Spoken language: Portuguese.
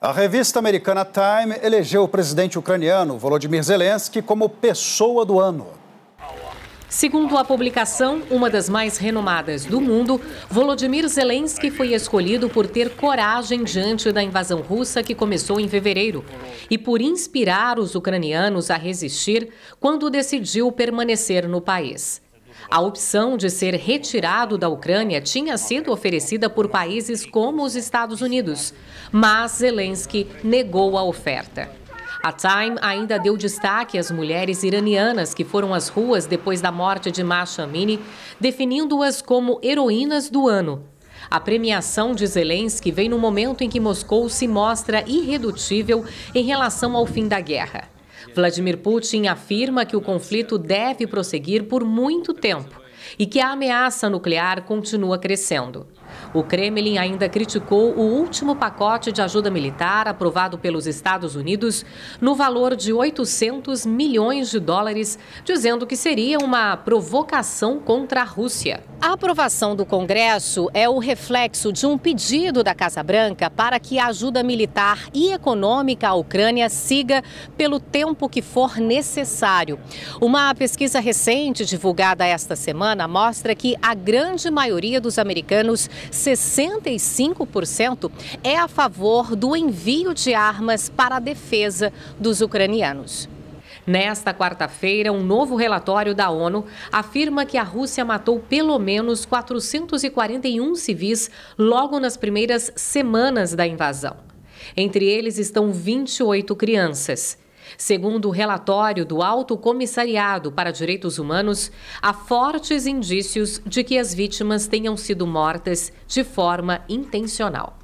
A revista americana Time elegeu o presidente ucraniano Volodymyr Zelensky como pessoa do ano. Segundo a publicação, uma das mais renomadas do mundo, Volodymyr Zelensky foi escolhido por ter coragem diante da invasão russa que começou em fevereiro e por inspirar os ucranianos a resistir quando decidiu permanecer no país. A opção de ser retirado da Ucrânia tinha sido oferecida por países como os Estados Unidos, mas Zelensky negou a oferta. A Time ainda deu destaque às mulheres iranianas que foram às ruas depois da morte de Masha Amini, definindo-as como heroínas do ano. A premiação de Zelensky vem no momento em que Moscou se mostra irredutível em relação ao fim da guerra. Vladimir Putin afirma que o conflito deve prosseguir por muito tempo e que a ameaça nuclear continua crescendo. O Kremlin ainda criticou o último pacote de ajuda militar aprovado pelos Estados Unidos no valor de 800 milhões de dólares, dizendo que seria uma provocação contra a Rússia. A aprovação do Congresso é o reflexo de um pedido da Casa Branca para que a ajuda militar e econômica à Ucrânia siga pelo tempo que for necessário. Uma pesquisa recente divulgada esta semana mostra que a grande maioria dos americanos 65% é a favor do envio de armas para a defesa dos ucranianos. Nesta quarta-feira, um novo relatório da ONU afirma que a Rússia matou pelo menos 441 civis logo nas primeiras semanas da invasão. Entre eles estão 28 crianças. Segundo o relatório do Alto Comissariado para Direitos Humanos, há fortes indícios de que as vítimas tenham sido mortas de forma intencional.